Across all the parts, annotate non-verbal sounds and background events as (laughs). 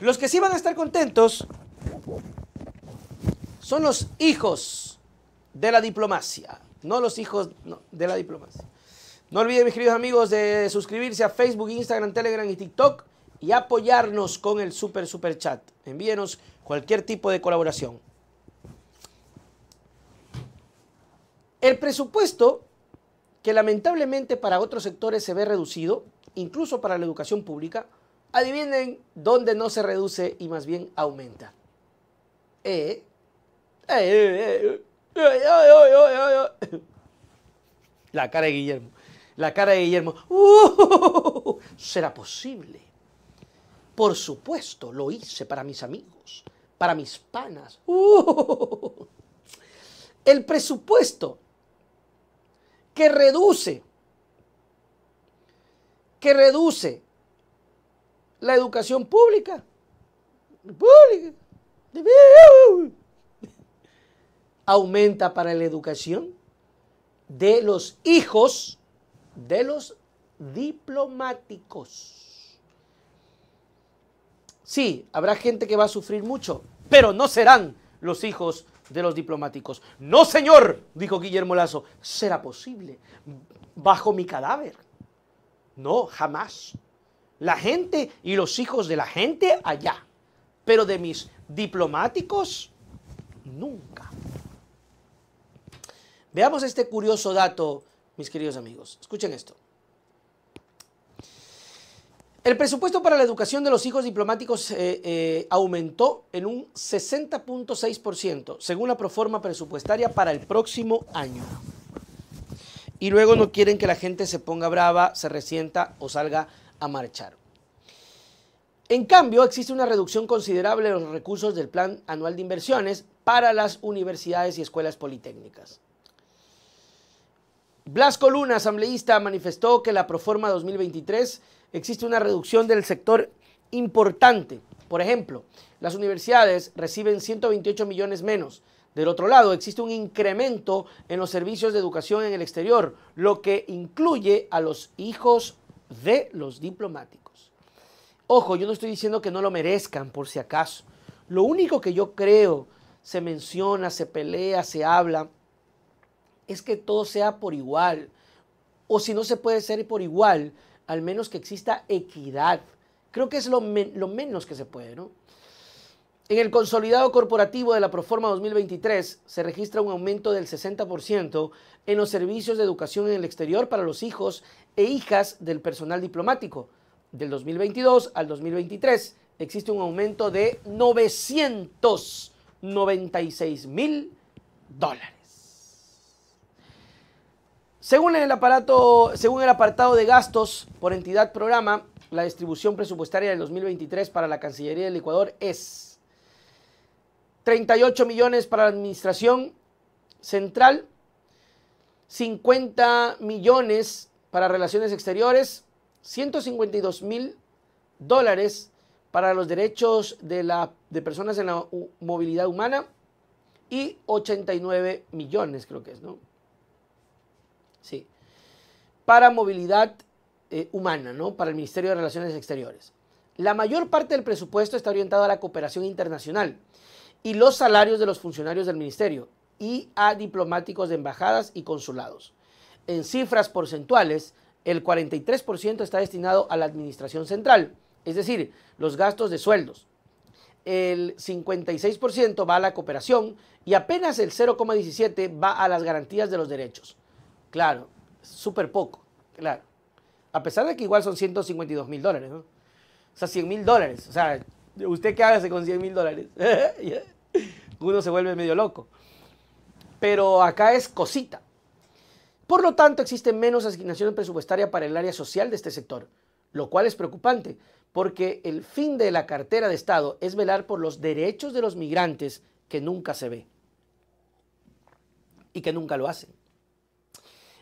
Los que sí van a estar contentos son los hijos de la diplomacia, no los hijos de la diplomacia. No olviden, mis queridos amigos, de suscribirse a Facebook, Instagram, Telegram y TikTok y apoyarnos con el super, super chat. Envíenos cualquier tipo de colaboración. El presupuesto, que lamentablemente para otros sectores se ve reducido, incluso para la educación pública, Adivinen dónde no se reduce y más bien aumenta. la cara de Guillermo. La cara de Guillermo. ¡Uh! ¿Será posible? Por supuesto, lo hice para mis amigos, para mis panas. ¡Uh! el presupuesto que reduce, que reduce la educación pública. Pública. Aumenta para la educación de los hijos de los diplomáticos. Sí, habrá gente que va a sufrir mucho, pero no serán los hijos de los diplomáticos. No, señor, dijo Guillermo Lazo, será posible bajo mi cadáver. No, jamás la gente y los hijos de la gente allá, pero de mis diplomáticos nunca. Veamos este curioso dato, mis queridos amigos. Escuchen esto. El presupuesto para la educación de los hijos diplomáticos eh, eh, aumentó en un 60.6%, según la proforma presupuestaria para el próximo año. Y luego no quieren que la gente se ponga brava, se resienta o salga a marchar. En cambio, existe una reducción considerable en los recursos del Plan Anual de Inversiones para las universidades y escuelas politécnicas. Blasco Luna, asambleísta, manifestó que la Proforma 2023 existe una reducción del sector importante. Por ejemplo, las universidades reciben 128 millones menos. Del otro lado, existe un incremento en los servicios de educación en el exterior, lo que incluye a los hijos de los diplomáticos. Ojo, yo no estoy diciendo que no lo merezcan por si acaso. Lo único que yo creo se menciona, se pelea, se habla, es que todo sea por igual. O si no se puede ser por igual, al menos que exista equidad. Creo que es lo, menos que se puede, ¿no? En el consolidado corporativo de la Proforma 2023 se registra un aumento del 60% en los servicios de educación en el exterior para los hijos e hijas del personal diplomático. Del 2022 al 2023 existe un aumento de 996 mil dólares. Según el, aparato, según el apartado de gastos por entidad programa, la distribución presupuestaria del 2023 para la Cancillería del Ecuador es 38 millones para la administración central, 50 millones para relaciones exteriores, 152 mil dólares para los derechos de, la, personas en la movilidad humana y 89 millones creo que es, ¿no? Sí. Para movilidad eh, humana, ¿no? Para el Ministerio de Relaciones Exteriores. La mayor parte del presupuesto está orientado a la cooperación internacional y los salarios de los funcionarios del ministerio y a diplomáticos de embajadas y consulados. En cifras porcentuales, el 43% está destinado a la administración central, es decir, los gastos de sueldos. El 56% va a la cooperación y apenas el 0,17% va a las garantías de los derechos. Claro, súper poco, claro. A pesar de que igual son 152 mil dólares, ¿no? O sea, 100 mil dólares. O sea, ¿Usted qué hace con 100 mil dólares? (laughs) Uno se vuelve medio loco. Pero acá es cosita. Por lo tanto, existe menos asignación presupuestaria para el área social de este sector, lo cual es preocupante, porque el fin de la cartera de Estado es velar por los derechos de los migrantes que nunca se ve y que nunca lo hacen.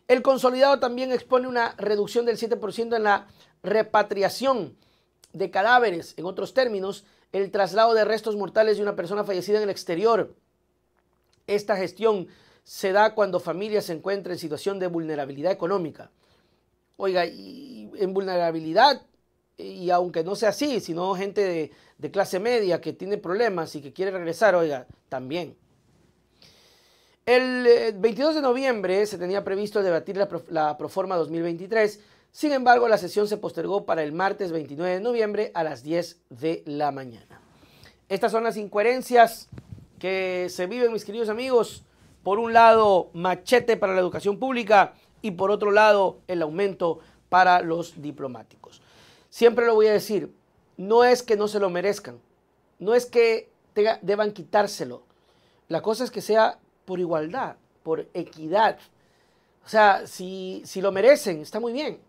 El consolidado también expone una reducción del 7% en la repatriación de cadáveres, en otros términos, el traslado de restos mortales de una persona fallecida en el exterior. Esta gestión se da cuando familias se encuentran en situación de vulnerabilidad económica. Oiga, en vulnerabilidad, y aunque no sea así, sino gente de, clase media que tiene problemas y que quiere regresar, oiga, también. El 22 eh, de noviembre se tenía previsto debatir la, la Proforma 2023 sin embargo, la sesión se postergó para el martes 29 de noviembre a las 10 de la mañana. Estas son las incoherencias que se viven, mis queridos amigos. Por un lado, machete para la educación pública y por otro lado, el aumento para los diplomáticos. Siempre lo voy a decir, no es que no se lo merezcan, no es que deban quitárselo. La cosa es que sea por igualdad, por equidad. O sea, si, si lo merecen, está muy bien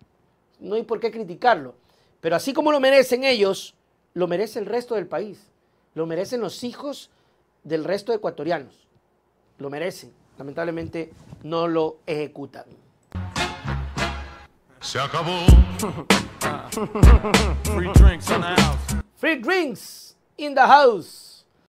no hay por qué criticarlo. Pero así como lo merecen ellos, lo merece el resto del país, lo merecen los hijos del resto de ecuatorianos, lo merecen. Lamentablemente no lo ejecutan. Se acabó. (laughs) Free drinks in house. Free drinks in the house.